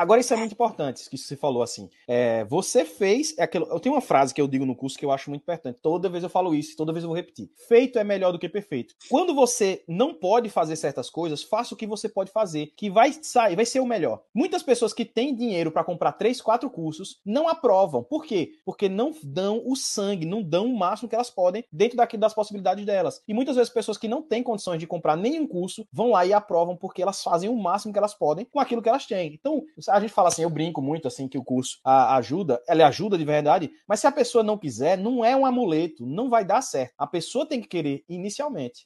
Agora, isso é muito importante, que você falou assim. É, você fez. É aquilo, eu tenho uma frase que eu digo no curso que eu acho muito importante. Toda vez eu falo isso, toda vez eu vou repetir. Feito é melhor do que perfeito. Quando você não pode fazer certas coisas, faça o que você pode fazer, que vai sair, vai ser o melhor. Muitas pessoas que têm dinheiro para comprar três, quatro cursos não aprovam. Por quê? Porque não dão o sangue, não dão o máximo que elas podem dentro daqui das possibilidades delas. E muitas vezes pessoas que não têm condições de comprar nenhum curso vão lá e aprovam porque elas fazem o máximo que elas podem com aquilo que elas têm. Então, a gente fala assim, eu brinco muito assim que o curso ajuda, ela ajuda de verdade, mas se a pessoa não quiser, não é um amuleto, não vai dar certo. A pessoa tem que querer inicialmente.